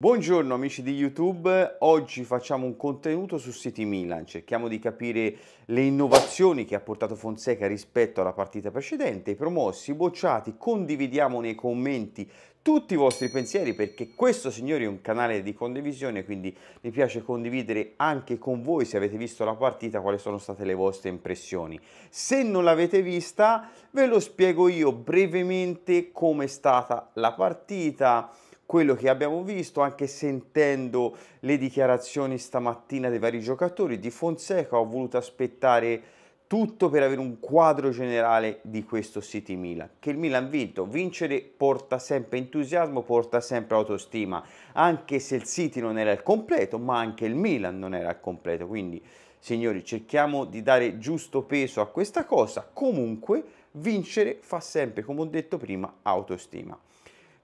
Buongiorno amici di YouTube, oggi facciamo un contenuto su City Milan, cerchiamo di capire le innovazioni che ha portato Fonseca rispetto alla partita precedente, i promossi, i bocciati, condividiamo nei commenti tutti i vostri pensieri perché questo signori è un canale di condivisione, quindi mi piace condividere anche con voi se avete visto la partita quali sono state le vostre impressioni. Se non l'avete vista ve lo spiego io brevemente come è stata la partita quello che abbiamo visto, anche sentendo le dichiarazioni stamattina dei vari giocatori, di Fonseca ho voluto aspettare tutto per avere un quadro generale di questo City Milan. Che il Milan vinto, vincere porta sempre entusiasmo, porta sempre autostima, anche se il City non era al completo, ma anche il Milan non era al completo, quindi signori cerchiamo di dare giusto peso a questa cosa, comunque vincere fa sempre, come ho detto prima, autostima.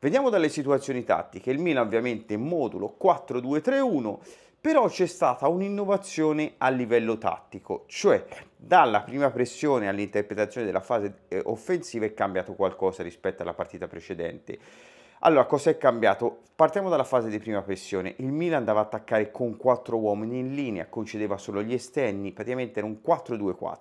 Vediamo dalle situazioni tattiche, il Milan ovviamente modulo 4-2-3-1, però c'è stata un'innovazione a livello tattico, cioè dalla prima pressione all'interpretazione della fase eh, offensiva è cambiato qualcosa rispetto alla partita precedente. Allora, cosa è cambiato? Partiamo dalla fase di prima pressione. Il Milan andava a attaccare con 4 uomini in linea, concedeva solo gli esterni, praticamente era un 4-2-4.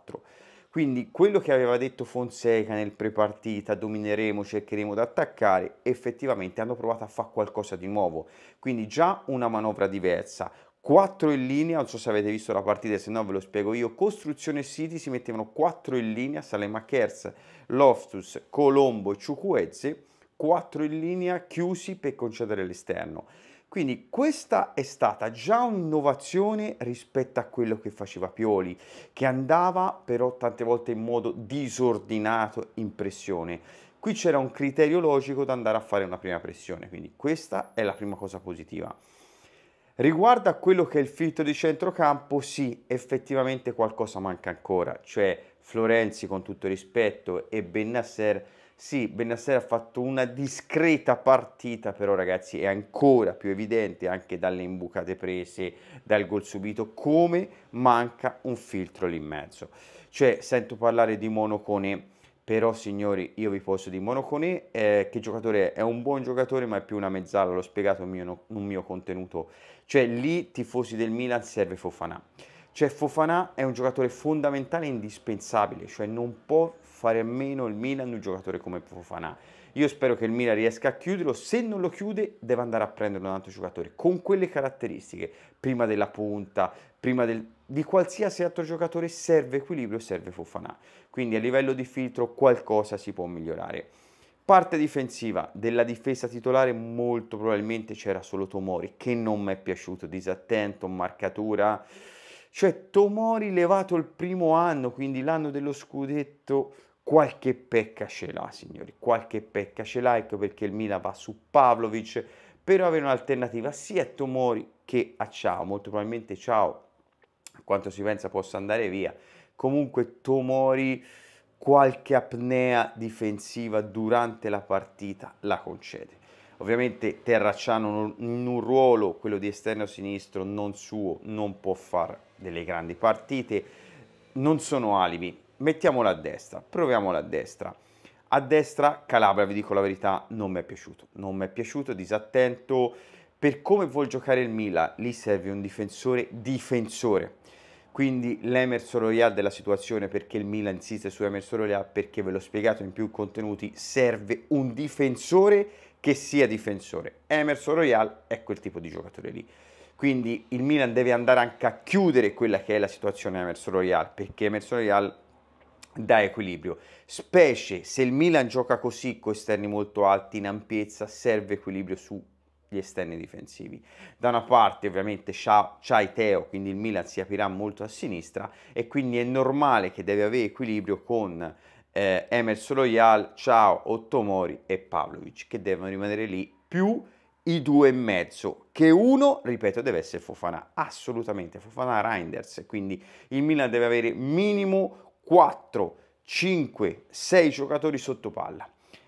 Quindi quello che aveva detto Fonseca nel prepartita, domineremo, cercheremo di attaccare, effettivamente hanno provato a fare qualcosa di nuovo. Quindi già una manovra diversa. 4 in linea, non so se avete visto la partita, se no ve lo spiego io. Costruzione City si mettevano 4 in linea, Salemakers, Loftus, Colombo e Ciucuezze. 4 in linea chiusi per concedere l'esterno. Quindi questa è stata già un'innovazione rispetto a quello che faceva Pioli, che andava però tante volte in modo disordinato in pressione. Qui c'era un criterio logico da andare a fare una prima pressione, quindi questa è la prima cosa positiva. Riguardo a quello che è il filtro di centrocampo, sì, effettivamente qualcosa manca ancora, cioè Florenzi con tutto rispetto e Bennasser. Sì, Bennasser ha fatto una discreta partita, però ragazzi è ancora più evidente anche dalle imbucate prese, dal gol subito, come manca un filtro lì in mezzo. Cioè, sento parlare di Monocone, però signori io vi posso dire Monocone eh, che giocatore è? È un buon giocatore ma è più una mezzala, l'ho spiegato in un mio contenuto. Cioè lì tifosi del Milan serve Fofanà. Cioè Fofana è un giocatore fondamentale e indispensabile, cioè non può fare a meno il Milan un giocatore come Fofana. Io spero che il Milan riesca a chiuderlo, se non lo chiude deve andare a prendere un altro giocatore con quelle caratteristiche, prima della punta, prima del, di qualsiasi altro giocatore serve equilibrio, serve Fofana. Quindi a livello di filtro qualcosa si può migliorare. Parte difensiva della difesa titolare molto probabilmente c'era solo Tomori che non mi è piaciuto, disattento, marcatura cioè Tomori levato il primo anno, quindi l'anno dello scudetto, qualche pecca ce l'ha, signori, qualche pecca ce l'ha, ecco perché il Milan va su Pavlovic per avere un'alternativa sia a Tomori che a Ciao, molto probabilmente Ciao, a quanto si pensa possa andare via, comunque Tomori qualche apnea difensiva durante la partita la concede. Ovviamente Terracciano in un ruolo, quello di esterno sinistro, non suo, non può far delle grandi partite, non sono alibi. Mettiamola a destra, proviamola a destra. A destra Calabria, vi dico la verità, non mi è piaciuto. Non mi è piaciuto, disattento. Per come vuol giocare il Milan, lì serve un difensore difensore. Quindi l'Emerson Royale della situazione, perché il Milan insiste su Emerson Royale, perché ve l'ho spiegato in più contenuti, serve un difensore che sia difensore. Emerson Royale è quel tipo di giocatore lì. Quindi il Milan deve andare anche a chiudere quella che è la situazione Emerson Royal, perché Emerson Royal dà equilibrio. Specie se il Milan gioca così con esterni molto alti in ampiezza, serve equilibrio sugli esterni difensivi. Da una parte ovviamente c'hai Teo, quindi il Milan si aprirà molto a sinistra e quindi è normale che deve avere equilibrio con eh, Emerson Royal, Ciao, Ottomori e Pavlovic che devono rimanere lì più i due e mezzo, che uno, ripeto, deve essere Fofana, assolutamente, Fofana Reinders, quindi il Milan deve avere minimo 4, 5, 6 giocatori sotto palla.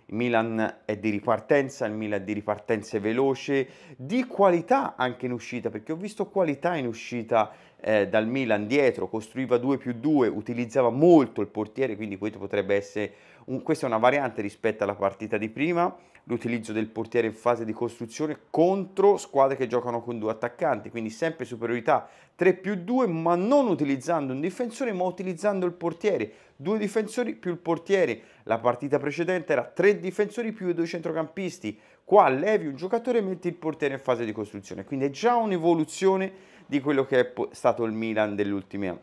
Il Milan è di ripartenza, il Milan è di ripartenza è veloce, di qualità anche in uscita, perché ho visto qualità in uscita eh, dal Milan dietro, costruiva 2 più 2, utilizzava molto il portiere, quindi questo potrebbe essere un, questa è una variante rispetto alla partita di prima, l'utilizzo del portiere in fase di costruzione contro squadre che giocano con due attaccanti, quindi sempre superiorità 3 più 2, ma non utilizzando un difensore, ma utilizzando il portiere. Due difensori più il portiere. La partita precedente era tre difensori più due centrocampisti. Qua levi un giocatore e metti il portiere in fase di costruzione. Quindi è già un'evoluzione di quello che è stato il Milan degli ultimi anni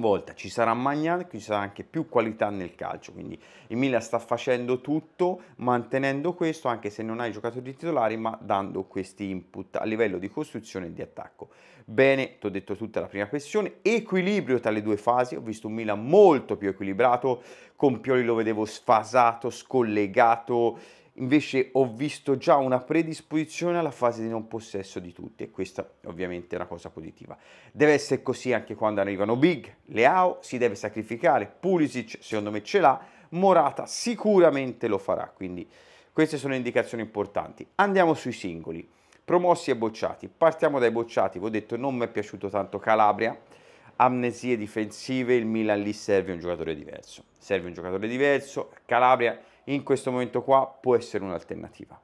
volta ci sarà Magnan, ci sarà anche più qualità nel calcio, quindi il Milan sta facendo tutto mantenendo questo anche se non hai giocato di titolari ma dando questi input a livello di costruzione e di attacco. Bene, ti ho detto tutta la prima questione, equilibrio tra le due fasi, ho visto un Milan molto più equilibrato, con Pioli lo vedevo sfasato, scollegato, invece ho visto già una predisposizione alla fase di non possesso di tutti e questa ovviamente è una cosa positiva. Deve essere così anche quando arrivano Big, Leao si deve sacrificare, Pulisic secondo me ce l'ha, Morata sicuramente lo farà, quindi queste sono indicazioni importanti. Andiamo sui singoli, promossi e bocciati. Partiamo dai bocciati, vi ho detto non mi è piaciuto tanto Calabria, amnesie difensive, il Milan lì serve un giocatore diverso, serve un giocatore diverso, Calabria in questo momento qua può essere un'alternativa.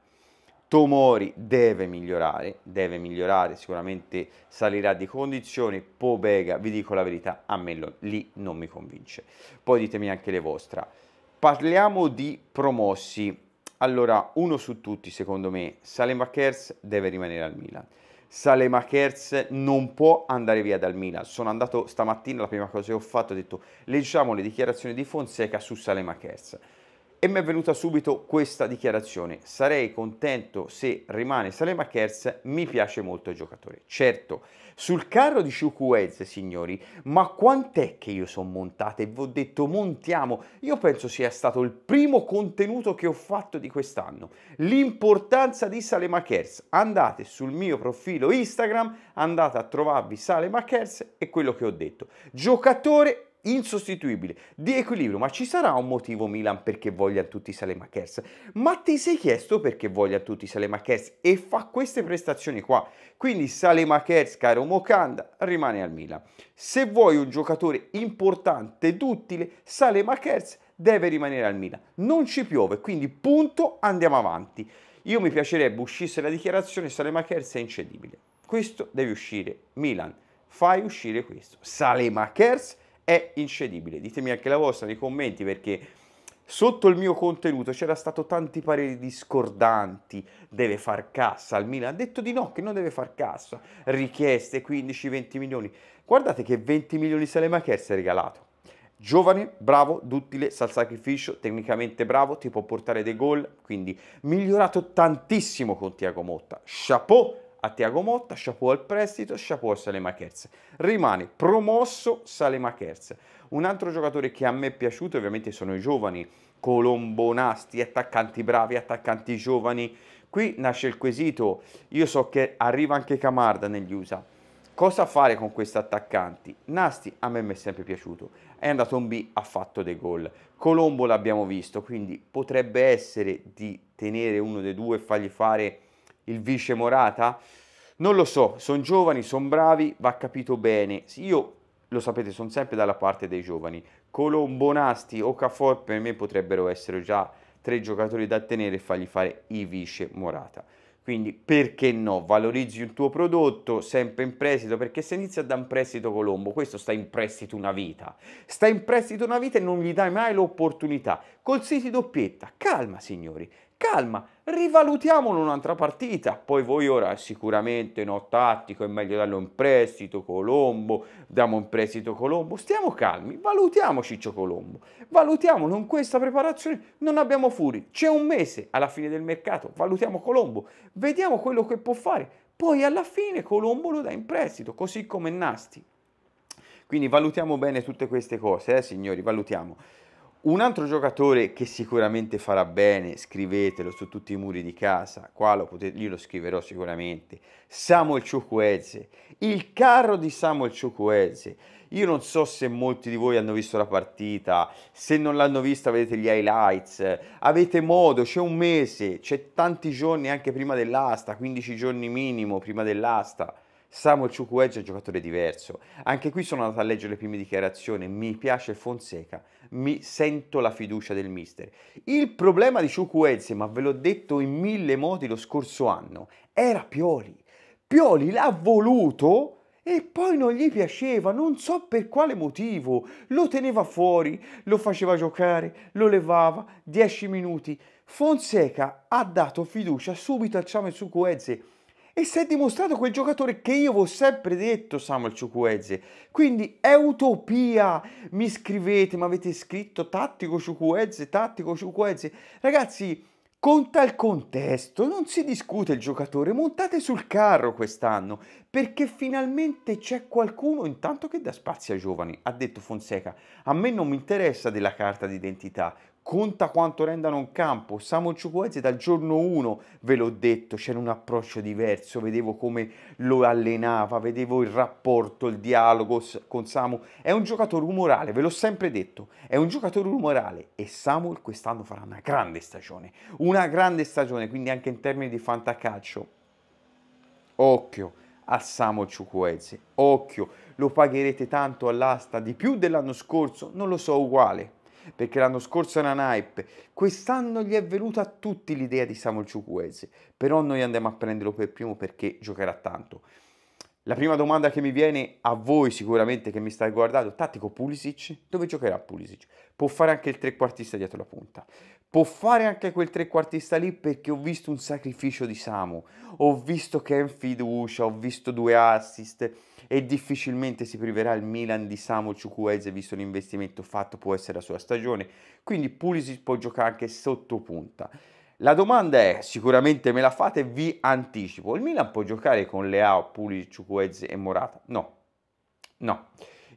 Tomori deve migliorare, deve migliorare, sicuramente salirà di condizioni, Pobega, vi dico la verità, a me lì non mi convince. Poi ditemi anche le vostre. Parliamo di promossi. Allora, uno su tutti secondo me, Salemakers deve rimanere al Milan. Salemakers non può andare via dal Milan. Sono andato stamattina, la prima cosa che ho fatto, ho detto leggiamo le dichiarazioni di Fonseca su Salemakers e mi è venuta subito questa dichiarazione. Sarei contento se rimane Salemakers, mi piace molto il giocatore. Certo, sul carro di Shukuez, signori, ma quant'è che io sono montato e vi ho detto montiamo? Io penso sia stato il primo contenuto che ho fatto di quest'anno. L'importanza di Salemakers. Andate sul mio profilo Instagram, andate a trovarvi Salemakers e quello che ho detto. Giocatore insostituibile, di equilibrio, ma ci sarà un motivo Milan perché voglia tutti i Salemakers? Ma ti sei chiesto perché voglia tutti i Salemakers e fa queste prestazioni qua? Quindi Salemakers, caro Mocanda, rimane al Milan. Se vuoi un giocatore importante ed utile, Salemakers deve rimanere al Milan. Non ci piove, quindi punto, andiamo avanti. Io mi piacerebbe uscisse la dichiarazione Salemakers è incedibile. Questo deve uscire. Milan, fai uscire questo. Salemakers è è incedibile. Ditemi anche la vostra nei commenti perché sotto il mio contenuto c'era stato tanti pareri discordanti, deve far cassa, al Milan ha detto di no, che non deve far cassa, richieste 15-20 milioni. Guardate che 20 milioni Salemakers è regalato. Giovane, bravo, duttile, sa sacrificio, tecnicamente bravo, ti può portare dei gol, quindi migliorato tantissimo con Tiago Motta. Chapeau a Tiago Motta, chapeau al prestito, chapeau a Salemacherz. Rimane promosso Salemacherz. Un altro giocatore che a me è piaciuto ovviamente sono i giovani, Colombonasti, attaccanti bravi, attaccanti giovani. Qui nasce il quesito, io so che arriva anche Camarda negli USA. Cosa fare con questi attaccanti? Nasti a me mi è sempre piaciuto, è andato un B, ha fatto dei gol. Colombo l'abbiamo visto, quindi potrebbe essere di tenere uno dei due e fargli fare il vice Morata? Non lo so, sono giovani, sono bravi, va capito bene. Io, lo sapete, sono sempre dalla parte dei giovani. Colombo, Nasti o Cafor per me potrebbero essere già tre giocatori da tenere e fargli fare i vice Morata. Quindi perché no? Valorizzi il tuo prodotto sempre in prestito, perché se inizia da un prestito Colombo, questo sta in prestito una vita. Sta in prestito una vita e non gli dai mai l'opportunità col City doppietta. Calma signori, calma, rivalutiamolo un'altra partita. Poi voi ora sicuramente no tattico, è meglio darlo in prestito Colombo, diamo in prestito Colombo. Stiamo calmi, valutiamo Ciccio Colombo, valutiamolo in questa preparazione, non abbiamo furi, c'è un mese alla fine del mercato, valutiamo Colombo, vediamo quello che può fare. Poi alla fine Colombo lo dà in prestito, così come Nasti. Quindi valutiamo bene tutte queste cose, eh, signori, valutiamo. Un altro giocatore che sicuramente farà bene, scrivetelo su tutti i muri di casa, qua lo potete, io lo scriverò sicuramente, Samuel Ciucuezze, il carro di Samuel Ciucuezze. Io non so se molti di voi hanno visto la partita, se non l'hanno vista vedete gli highlights, avete modo, c'è un mese, c'è tanti giorni anche prima dell'asta, 15 giorni minimo prima dell'asta. Samuel Ciucuezze è un giocatore diverso. Anche qui sono andato a leggere le prime dichiarazioni, mi piace Fonseca mi sento la fiducia del mister. Il problema di Ciucuezze, ma ve l'ho detto in mille modi lo scorso anno, era Pioli. Pioli l'ha voluto e poi non gli piaceva, non so per quale motivo. Lo teneva fuori, lo faceva giocare, lo levava, 10 minuti. Fonseca ha dato fiducia subito a Ciame Ciucuezze e si è dimostrato quel giocatore che io avevo sempre detto Samuel Ciucuezze. Quindi è utopia. Mi scrivete, mi avete scritto tattico Ciucuezze, tattico Ciucuezze. Ragazzi, conta il contesto, non si discute il giocatore, montate sul carro quest'anno, perché finalmente c'è qualcuno intanto che dà spazio ai giovani. Ha detto Fonseca, a me non mi interessa della carta d'identità, conta quanto rendano un campo. Samu Ciucuezzi dal giorno 1, ve l'ho detto, c'era un approccio diverso, vedevo come lo allenava, vedevo il rapporto, il dialogo con Samu. È un giocatore umorale, ve l'ho sempre detto, è un giocatore umorale e Samu quest'anno farà una grande stagione, una grande stagione, quindi anche in termini di fantacalcio. Occhio a Samu Ciucuezzi, occhio, lo pagherete tanto all'asta di più dell'anno scorso, non lo so uguale, perché l'anno scorso era una hype. Quest'anno gli è venuta a tutti l'idea di Samuel Ciucuese, però noi andiamo a prenderlo per primo perché giocherà tanto. La prima domanda che mi viene a voi sicuramente che mi state guardando, tattico Pulisic, dove giocherà Pulisic? Può fare anche il trequartista dietro la punta. Può fare anche quel trequartista lì perché ho visto un sacrificio di Samu, ho visto che è in fiducia, ho visto due assist e difficilmente si priverà il Milan di Samu Ciucuese visto l'investimento fatto, può essere la sua stagione, quindi Pulisic può giocare anche sotto punta. La domanda è, sicuramente me la fate, vi anticipo, il Milan può giocare con Leao, Pulisic, Ciucuese e Morata? No, no.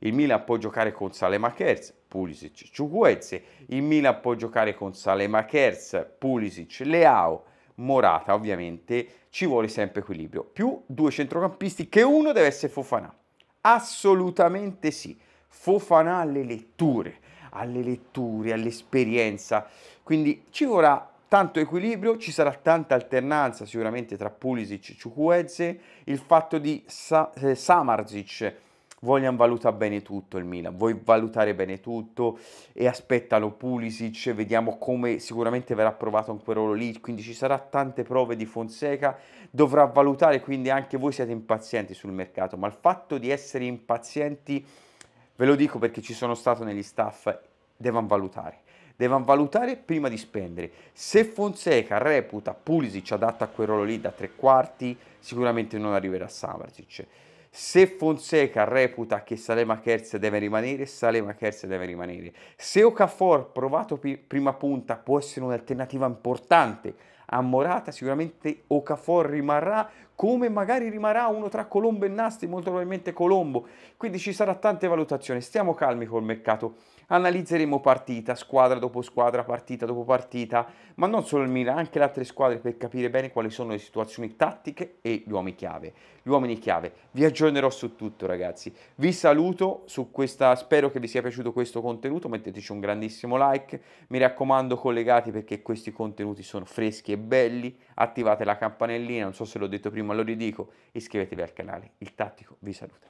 Il Milan può giocare con Salemakers, Pulisic, Ciucuezze. Il Milan può giocare con Salemakers, Pulisic, Leao, Morata. Ovviamente ci vuole sempre equilibrio. Più due centrocampisti che uno deve essere Fofanà. Assolutamente sì. Fofanà alle letture, alle letture, all'esperienza. Quindi ci vorrà tanto equilibrio, ci sarà tanta alternanza sicuramente tra Pulisic e Ciucuezze, il fatto di Sa- eh, Samarzic vogliono valutare bene tutto il Milan, vuoi valutare bene tutto e aspettano Pulisic, vediamo come sicuramente verrà provato in quel ruolo lì, quindi ci saranno tante prove di Fonseca, dovrà valutare, quindi anche voi siete impazienti sul mercato, ma il fatto di essere impazienti, ve lo dico perché ci sono stato negli staff, devono valutare devono valutare prima di spendere. Se Fonseca reputa Pulisic adatto a quel ruolo lì da tre quarti, sicuramente non arriverà a Samarzic. Se Fonseca reputa che Salema Salemacherz deve rimanere, Salema Salemacherz deve rimanere. Se Okafor, provato prima punta, può essere un'alternativa importante a Morata, sicuramente Okafor rimarrà, come magari rimarrà uno tra Colombo e Nasti, molto probabilmente Colombo. Quindi ci saranno tante valutazioni, stiamo calmi col mercato analizzeremo partita, squadra dopo squadra, partita dopo partita, ma non solo il Milan, anche le altre squadre per capire bene quali sono le situazioni tattiche e gli uomini chiave. Gli uomini chiave, vi aggiornerò su tutto ragazzi. Vi saluto su questa, spero che vi sia piaciuto questo contenuto, metteteci un grandissimo like, mi raccomando collegati perché questi contenuti sono freschi e belli, attivate la campanellina, non so se l'ho detto prima, lo ridico, iscrivetevi al canale, il tattico vi saluta.